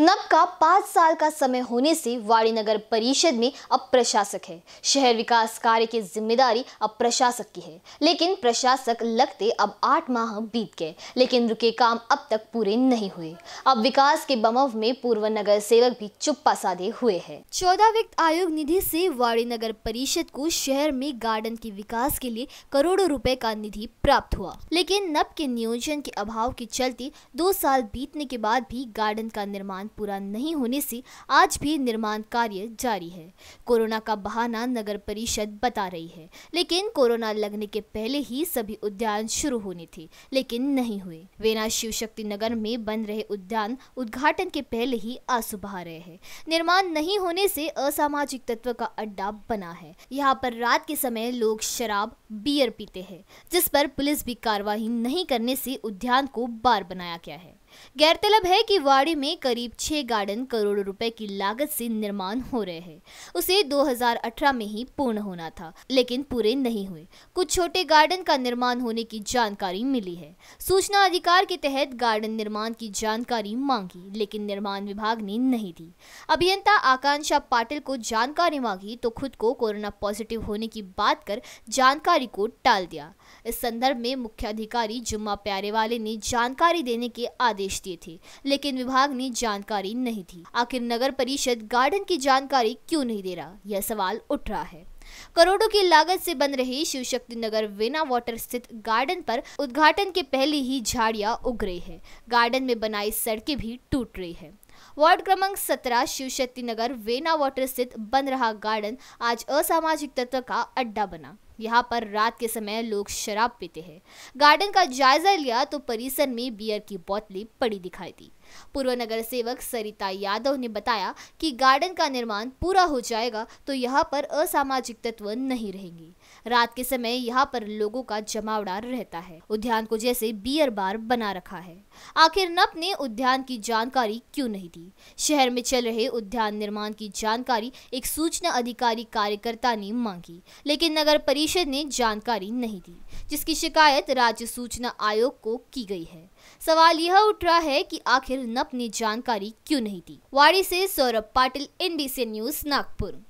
नब का पाँच साल का समय होने से वाड़ी नगर परिषद में अब प्रशासक है शहर विकास कार्य की जिम्मेदारी अब प्रशासक की है लेकिन प्रशासक लगते अब आठ माह बीत गए लेकिन रुके काम अब तक पूरे नहीं हुए अब विकास के बमव में पूर्व नगर सेवक भी चुप्पा साधे हुए हैं चौदह वित्त आयोग निधि से वाड़ी नगर परिषद को शहर में गार्डन के विकास के लिए करोड़ों रूपए का निधि प्राप्त हुआ लेकिन नब के नियोजन के अभाव के चलते दो साल बीतने के बाद भी गार्डन का निर्माण निर्माण पूरा नहीं होने से आज भी निर्माण कार्य जारी है कोरोना का बहाना नगर परिषद बता रही है लेकिन कोरोना लगने के पहले ही सभी उद्यान शुरू होने थे लेकिन नहीं हुए वेना शिव शक्ति नगर में बन रहे उद्यान उद्घाटन के पहले ही आंसू बहा रहे हैं निर्माण नहीं होने से असामाजिक तत्व का अड्डा बना है यहाँ पर रात के समय लोग शराब बियर पीते हैं जिस पर पुलिस भी कार्रवाई नहीं करने से उद्यान को बार बनाया गया है गौरतलब है कि वाड़ी में करीब छः गार्डन करोड़ रुपए की लागत से निर्माण हो रहे हैं उसे 2018 में ही पूर्ण होना था लेकिन पूरे नहीं हुए कुछ छोटे गार्डन का निर्माण होने की जानकारी मिली है सूचना अधिकार के तहत गार्डन निर्माण की जानकारी मांगी लेकिन निर्माण विभाग ने नहीं दी अभियंता आकांक्षा पाटिल को जानकारी मांगी तो खुद को कोरोना पॉजिटिव होने की बात कर जानकारी को टाल दिया इस संदर्भ में मुख्याधिकारी जुम्मा प्यारेवाले ने जानकारी देने के आदेश आदेश दिए थे लेकिन विभाग ने जानकारी नहीं थी आखिर नगर परिषद गार्डन की जानकारी क्यों नहीं दे रहा यह सवाल उठ रहा है करोड़ों की लागत से बन रहे शिव शक्ति नगर वेना वाटर स्थित गार्डन पर उद्घाटन के पहले ही झाड़ियां उग रही है गार्डन में बनाई सड़कें भी टूट रही है वार्ड क्रमांक 17 शिव शक्ति नगर वेना वाटर स्थित बन रहा गार्डन आज असामाजिक तत्व का अड्डा बना यहाँ पर रात के समय लोग शराब पीते हैं गार्डन का जायजा लिया तो परिसर में बियर की बोतलें पड़ी दिखाई दी पूर्व नगर सेवक सरिता यादव ने बताया कि गार्डन का निर्माण पूरा हो जाएगा तो यहाँ पर असामाजिक तत्व नहीं रहेंगे रात के समय यहाँ पर लोगों का जमावड़ा रहता है उद्यान को जैसे बियर बार बना रखा है आखिर नप ने उद्यान की जानकारी क्यों नहीं दी शहर में चल रहे उद्यान निर्माण की जानकारी एक सूचना अधिकारी कार्यकर्ता ने मांगी लेकिन नगर परिषद ने जानकारी नहीं दी जिसकी शिकायत राज्य सूचना आयोग को की गई है सवाल यह उठ रहा है कि आखिर नप ने जानकारी क्यों नहीं दी वाड़ी से सौरभ पाटिल एनबीसी न्यूज नागपुर